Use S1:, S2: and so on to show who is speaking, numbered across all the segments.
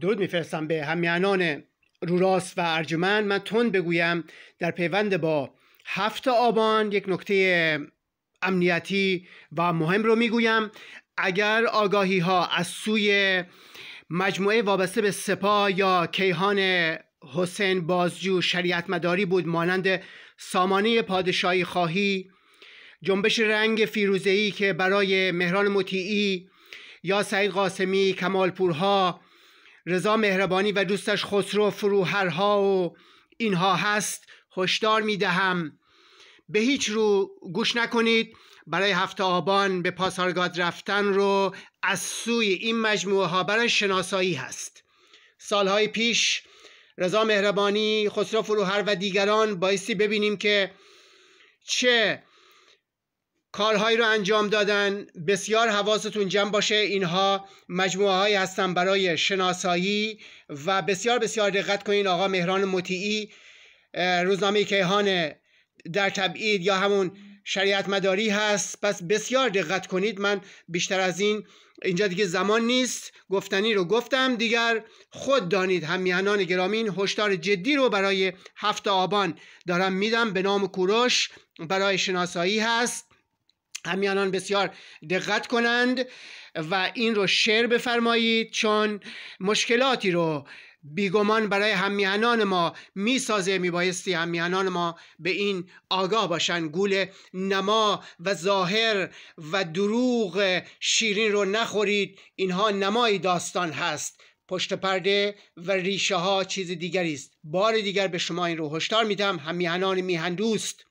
S1: درود میفرستم به همیانان روراست و ارجمن من تند بگویم در پیوند با هفت آبان یک نکته امنیتی و مهم رو میگویم اگر آگاهی ها از سوی مجموعه وابسته به سپاه یا کیهان حسین بازجو شریعت مداری بود مانند سامانه پادشاهی خواهی جنبش رنگ فیروزهی که برای مهران مطیعی یا سعید قاسمی کمالپورها رضا مهربانی و دوستش خسرو فروهرها و اینها هست هشدار میدهم به هیچ رو گوش نکنید برای هفته آبان به پاسارگاد رفتن رو از سوی این مجموعه ها برای شناسایی هست سالهای پیش رضا مهربانی خسرو فروهر و دیگران بایستی ببینیم که چه کارهایی رو انجام دادن بسیار حواستون جمع باشه اینها مجموعه هایی هستن برای شناسایی و بسیار بسیار دقت کنین آقا مهران مطیعی روزنامه کیهان در تبعید یا همون شریعت مداری هست پس بسیار دقت کنید من بیشتر از این اینجا دیگه زمان نیست گفتنی رو گفتم دیگر خود دانید همیهنان گرامین هشدار جدی رو برای هفته آبان دارم میدم به نام کوروش برای شناسایی هست همیانان بسیار دقت کنند و این رو شعر بفرمایید چون مشکلاتی رو بیگمان برای همیانان ما میسازه میبایستی همیهنان ما به این آگاه باشن گول نما و ظاهر و دروغ شیرین رو نخورید اینها نمای داستان هست پشت پرده و ریشه ها چیز دیگری است بار دیگر به شما این رو هشدار میدم همیهنان میهندوست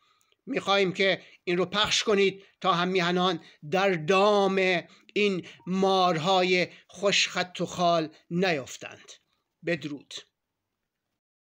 S1: میخواهیم که این رو پخش کنید تا هم میهنان در دام این مارهای خوشخط و خال نیفتند بدرود